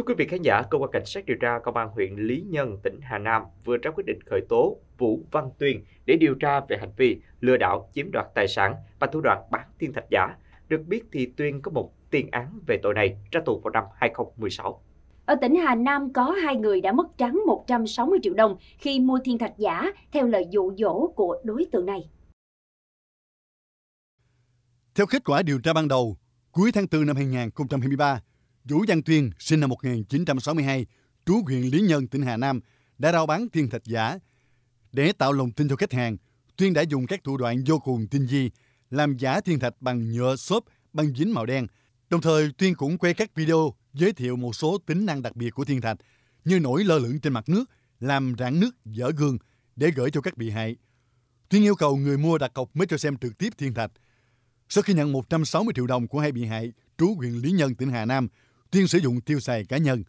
Thưa quý vị khán giả, Cơ quan Cảnh sát điều tra Công an huyện Lý Nhân, tỉnh Hà Nam vừa ra quyết định khởi tố Vũ Văn Tuyên để điều tra về hành vi lừa đảo chiếm đoạt tài sản và thủ đoạn bán thiên thạch giả. Được biết thì Tuyên có một tiền án về tội này ra tù vào năm 2016. Ở tỉnh Hà Nam có hai người đã mất trắng 160 triệu đồng khi mua thiên thạch giả theo lời dụ dỗ của đối tượng này. Theo kết quả điều tra ban đầu, cuối tháng 4 năm 2023, Vũ Văn Tuyên, sinh năm 1962, trú huyện Lý Nhân, tỉnh Hà Nam, đã rao bán thiên thạch giả. Để tạo lòng tin cho khách hàng, Tuyên đã dùng các thủ đoạn vô cùng tinh vi, làm giả thiên thạch bằng nhựa xốp, băng dính màu đen. Đồng thời, Tuyên cũng quay các video giới thiệu một số tính năng đặc biệt của thiên thạch, như nổi lơ lửng trên mặt nước, làm rạn nước, dở gương để gửi cho các bị hại. Tuyên yêu cầu người mua đặt cọc mới cho xem trực tiếp thiên thạch. Sau khi nhận 160 triệu đồng của hai bị hại trú huyện Lý Nhân, tỉnh Hà Nam, Tiên sử dụng tiêu xài cá nhân